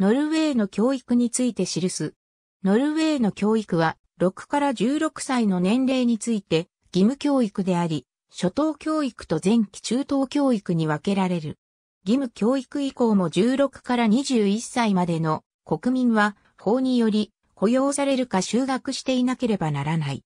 ノルウェーの教育について記す。ノルウェーの教育は6から16歳の年齢について義務教育であり、初等教育と前期中等教育に分けられる。義務教育以降も16から21歳までの国民は法により雇用されるか就学していなければならない。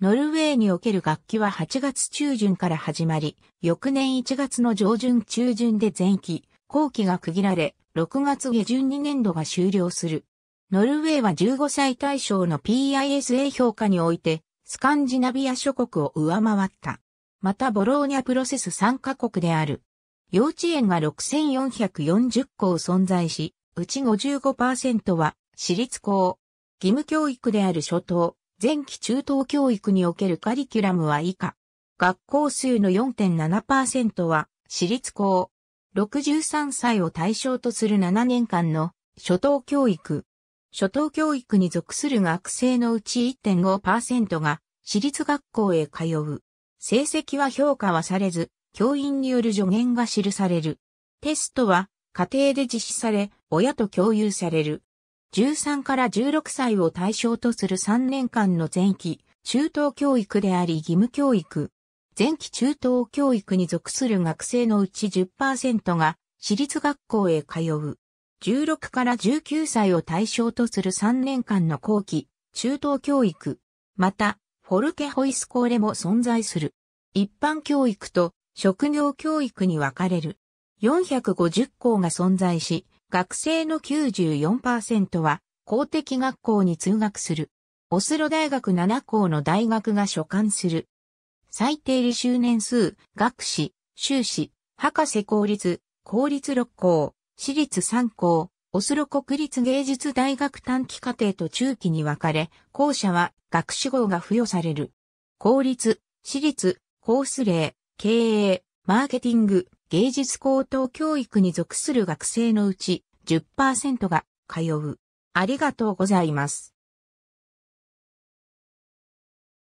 ノルウェーにおける学期は8月中旬から始まり、翌年1月の上旬中旬で前期、後期が区切られ、6月下旬に年度が終了する。ノルウェーは15歳対象の PISA 評価において、スカンジナビア諸国を上回った。またボローニャプロセス参加国である。幼稚園が6440校存在し、うち55%は私立校。義務教育である初等、前期中等教育におけるカリキュラムは以下。学校数の4.7%は私立校。63歳を対象とする7年間の初等教育。初等教育に属する学生のうち1.5%が私立学校へ通う。成績は評価はされず、教員による助言が記される。テストは家庭で実施され、親と共有される。13から16歳を対象とする3年間の前期、中等教育であり義務教育。前期中等教育に属する学生のうち10%が私立学校へ通う。16から19歳を対象とする3年間の後期、中等教育、また、フォルケホイスコーレも存在する。一般教育と職業教育に分かれる。450校が存在し、学生の94%は公的学校に通学する。オスロ大学7校の大学が所管する最低履修年数、学士、修士、博士公立、公立六校、私立三校、オスロ国立芸術大学短期課程と中期に分かれ、校舎は学士号が付与される。公立、私立、コース例、経営、マーケティング、芸術高等教育に属する学生のうち10%が通う。ありがとうございます。